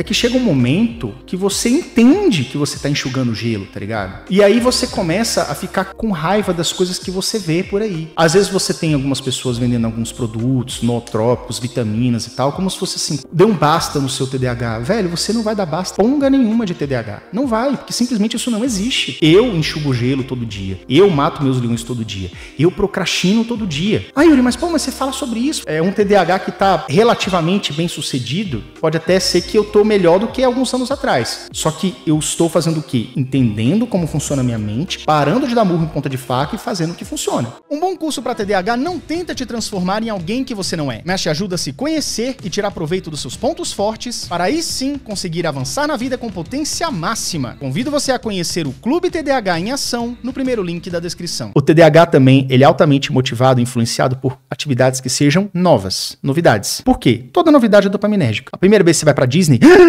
É que chega um momento que você entende que você tá enxugando gelo, tá ligado? E aí você começa a ficar com raiva das coisas que você vê por aí. Às vezes você tem algumas pessoas vendendo alguns produtos, nootrópicos, vitaminas e tal, como se fosse assim, dê um basta no seu TDAH. Velho, você não vai dar basta ponga nenhuma de TDAH. Não vai, porque simplesmente isso não existe. Eu enxugo gelo todo dia. Eu mato meus leões todo dia. Eu procrastino todo dia. Ah, Yuri, mas pô, mas você fala sobre isso. É um TDAH que tá relativamente bem sucedido. Pode até ser que eu tô melhor do que alguns anos atrás. Só que eu estou fazendo o quê? Entendendo como funciona a minha mente, parando de dar murro em ponta de faca e fazendo o que funciona. Um bom curso para TDAH não tenta te transformar em alguém que você não é, mas te ajuda a se conhecer e tirar proveito dos seus pontos fortes para aí sim conseguir avançar na vida com potência máxima. Convido você a conhecer o Clube TDAH em ação no primeiro link da descrição. O TDAH também, ele é altamente motivado e influenciado por atividades que sejam novas, novidades. Por quê? Toda novidade é dopaminérgica. A primeira vez que você vai para Disney,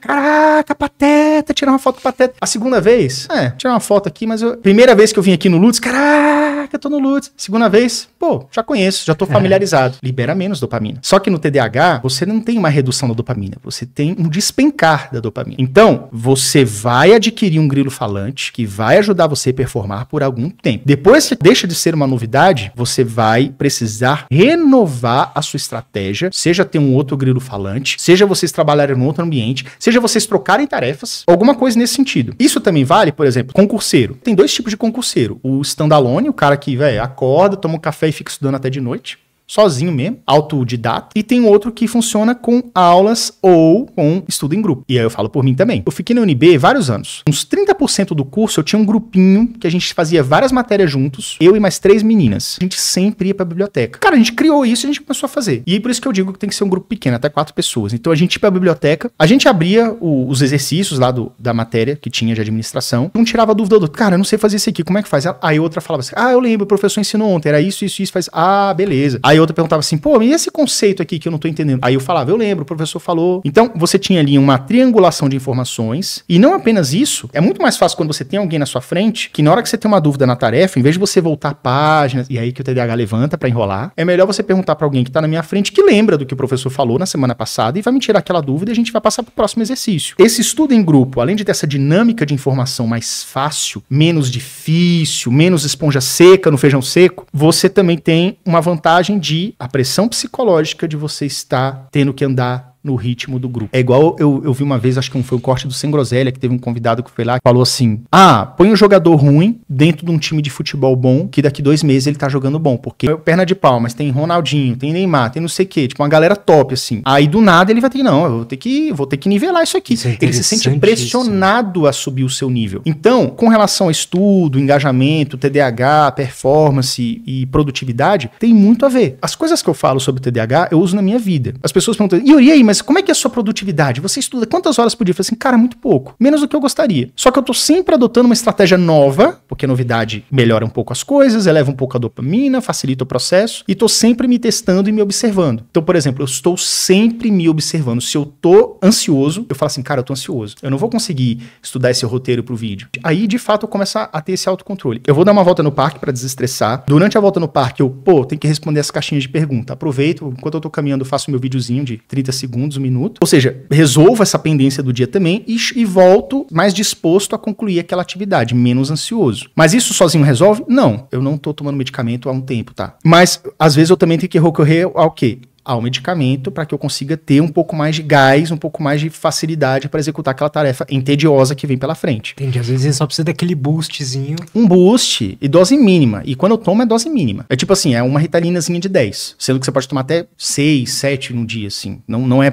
Caraca, pateta, tirar uma foto pateta. A segunda vez, é, tirar uma foto aqui, mas eu, primeira vez que eu vim aqui no Lutz, caraca, eu tô no Lutz. Segunda vez, Pô, já conheço, já tô é. familiarizado. Libera menos dopamina. Só que no TDAH, você não tem uma redução da dopamina, você tem um despencar da dopamina. Então, você vai adquirir um grilo falante que vai ajudar você a performar por algum tempo. Depois que deixa de ser uma novidade, você vai precisar renovar a sua estratégia, seja ter um outro grilo falante, seja vocês trabalharem em outro ambiente, seja vocês trocarem tarefas, alguma coisa nesse sentido. Isso também vale, por exemplo, concurseiro. Tem dois tipos de concurseiro. O standalone, o cara que, velho, acorda, toma um café e fica estudando até de noite sozinho mesmo, autodidata, e tem outro que funciona com aulas ou com estudo em grupo. E aí eu falo por mim também. Eu fiquei na UNB vários anos. Uns 30% do curso eu tinha um grupinho que a gente fazia várias matérias juntos, eu e mais três meninas. A gente sempre ia pra biblioteca. Cara, a gente criou isso e a gente começou a fazer. E por isso que eu digo que tem que ser um grupo pequeno, até quatro pessoas. Então a gente ia pra biblioteca, a gente abria o, os exercícios lá do, da matéria que tinha de administração, um tirava dúvida do outro. Cara, eu não sei fazer isso aqui, como é que faz? Aí outra falava assim, ah, eu lembro, o professor ensinou ontem, era isso, isso, isso, faz. Ah, beleza. Aí Aí outra perguntava assim, pô, e esse conceito aqui que eu não estou entendendo? Aí eu falava, eu lembro, o professor falou. Então, você tinha ali uma triangulação de informações, e não apenas isso, é muito mais fácil quando você tem alguém na sua frente, que na hora que você tem uma dúvida na tarefa, em vez de você voltar páginas, e aí que o TDAH levanta para enrolar, é melhor você perguntar para alguém que está na minha frente, que lembra do que o professor falou na semana passada, e vai me tirar aquela dúvida e a gente vai passar para o próximo exercício. Esse estudo em grupo, além de ter essa dinâmica de informação mais fácil, menos difícil, menos esponja seca no feijão seco, você também tem uma vantagem de a pressão psicológica de você estar tendo que andar no ritmo do grupo. É igual eu, eu vi uma vez, acho que foi o um corte do Sem Groselha, que teve um convidado que foi lá e falou assim: Ah, põe um jogador ruim dentro de um time de futebol bom, que daqui dois meses ele tá jogando bom. Porque é perna de pau, mas tem Ronaldinho, tem Neymar, tem não sei o quê, tipo, uma galera top, assim. Aí do nada ele vai ter que, não, eu vou ter que, vou ter que nivelar isso aqui. Isso é ele se sente pressionado a subir o seu nível. Então, com relação a estudo, engajamento, TDAH, performance e produtividade, tem muito a ver. As coisas que eu falo sobre TDAH, eu uso na minha vida. As pessoas perguntam, e aí, mas mas como é que é a sua produtividade? Você estuda quantas horas por dia? Eu falei assim, cara, muito pouco. Menos do que eu gostaria. Só que eu tô sempre adotando uma estratégia nova, porque a novidade melhora um pouco as coisas, eleva um pouco a dopamina, facilita o processo, e tô sempre me testando e me observando. Então, por exemplo, eu estou sempre me observando. Se eu tô ansioso, eu falo assim, cara, eu tô ansioso. Eu não vou conseguir estudar esse roteiro pro vídeo. Aí, de fato, eu começo a ter esse autocontrole. Eu vou dar uma volta no parque para desestressar. Durante a volta no parque, eu, pô, tenho que responder as caixinhas de pergunta. Aproveito, enquanto eu tô caminhando, faço meu videozinho de 30 segundos segundos, minutos. Ou seja, resolvo essa pendência do dia também e, e volto mais disposto a concluir aquela atividade, menos ansioso. Mas isso sozinho resolve? Não, eu não tô tomando medicamento há um tempo, tá? Mas às vezes eu também tenho que recorrer ao quê? ao medicamento para que eu consiga ter um pouco mais de gás, um pouco mais de facilidade para executar aquela tarefa entediosa que vem pela frente. Entendi. Às vezes só precisa daquele boostzinho. Um boost e dose mínima. E quando eu tomo é dose mínima. É tipo assim, é uma ritalinazinha de 10, sendo que você pode tomar até 6, 7 num dia, assim. Não, não é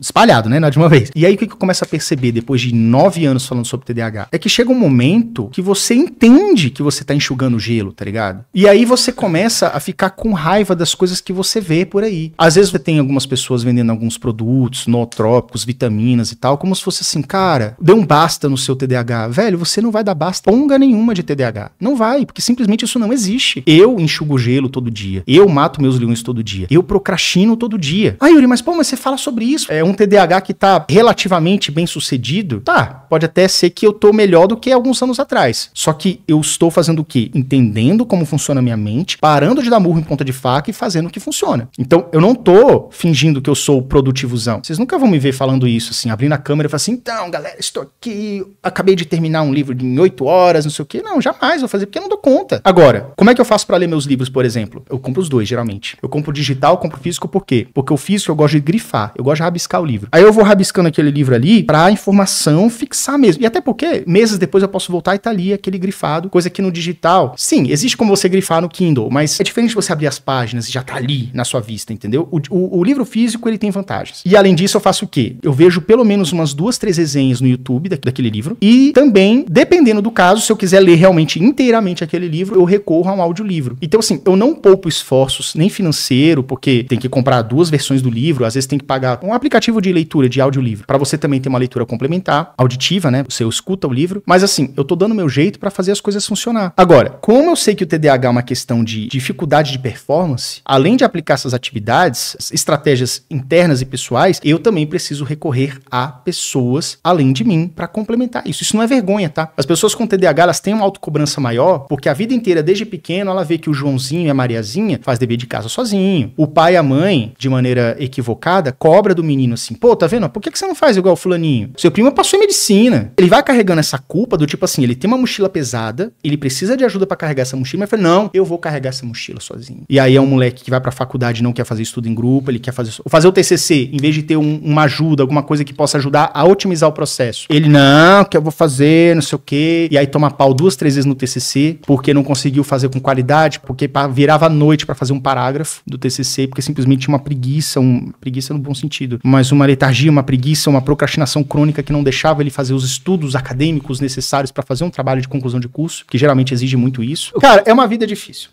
espalhado, né? Não é de uma vez. E aí o que, que eu começo a perceber depois de 9 anos falando sobre TDAH? É que chega um momento que você entende que você tá enxugando gelo, tá ligado? E aí você começa a ficar com raiva das coisas que você vê por aí. Às vezes você tem algumas pessoas vendendo alguns produtos, nootrópicos, vitaminas e tal, como se fosse assim, cara, dê um basta no seu TDAH. Velho, você não vai dar basta ponga nenhuma de TDAH. Não vai, porque simplesmente isso não existe. Eu enxugo gelo todo dia. Eu mato meus leões todo dia. Eu procrastino todo dia. Ah, Yuri, mas pô, mas você fala sobre isso. É um TDAH que tá relativamente bem sucedido? Tá, pode até ser que eu tô melhor do que alguns anos atrás. Só que eu estou fazendo o quê? Entendendo como funciona a minha mente, parando de dar murro em ponta de faca e fazendo o que funciona. Então, eu não tô fingindo que eu sou o produtivozão. Vocês nunca vão me ver falando isso, assim, abrindo a câmera e falando assim, então, galera, estou aqui, acabei de terminar um livro em oito horas, não sei o quê. Não, jamais vou fazer, porque eu não dou conta. Agora, como é que eu faço para ler meus livros, por exemplo? Eu compro os dois, geralmente. Eu compro digital, compro físico, por quê? Porque o físico eu gosto de grifar, eu gosto de rabiscar o livro. Aí eu vou rabiscando aquele livro ali pra informação fixar mesmo. E até porque, meses depois eu posso voltar e tá ali aquele grifado, coisa que no digital, sim, existe como você grifar no Kindle, mas é diferente você abrir as páginas e já tá ali na sua vista, entendeu? o, o, o, livro físico ele tem vantagens. E além disso, eu faço o quê? Eu vejo pelo menos umas duas, três resenhas no YouTube da, daquele livro. E também, dependendo do caso, se eu quiser ler realmente inteiramente aquele livro, eu recorro a um audiolivro. Então, assim, eu não poupo esforços nem financeiro, porque tem que comprar duas versões do livro, às vezes tem que pagar um aplicativo de leitura de audiolivro, para você também ter uma leitura complementar, auditiva, né? Você escuta o livro. Mas assim, eu tô dando meu jeito para fazer as coisas funcionar. Agora, como eu sei que o TDAH é uma questão de dificuldade de performance, além de aplicar essas atividades, habilidades, estratégias internas e pessoais, eu também preciso recorrer a pessoas além de mim para complementar isso. Isso não é vergonha, tá? As pessoas com TDAH, elas têm uma autocobrança maior, porque a vida inteira, desde pequeno, ela vê que o Joãozinho e a Mariazinha faz dever de casa sozinho. O pai e a mãe, de maneira equivocada, cobra do menino assim, pô, tá vendo? Por que, que você não faz igual o fulaninho? Seu primo passou em medicina. Ele vai carregando essa culpa do tipo assim, ele tem uma mochila pesada, ele precisa de ajuda para carregar essa mochila, mas fala, não, eu vou carregar essa mochila sozinho. E aí é um moleque que vai pra faculdade e não quer fazer estudo estudo em grupo, ele quer fazer, fazer o TCC, em vez de ter um, uma ajuda, alguma coisa que possa ajudar a otimizar o processo. Ele, não, que eu vou fazer, não sei o quê, e aí toma pau duas, três vezes no TCC, porque não conseguiu fazer com qualidade, porque virava a noite para fazer um parágrafo do TCC, porque simplesmente tinha uma preguiça, um, preguiça no bom sentido, mas uma letargia, uma preguiça, uma procrastinação crônica que não deixava ele fazer os estudos acadêmicos necessários para fazer um trabalho de conclusão de curso, que geralmente exige muito isso. Cara, é uma vida difícil.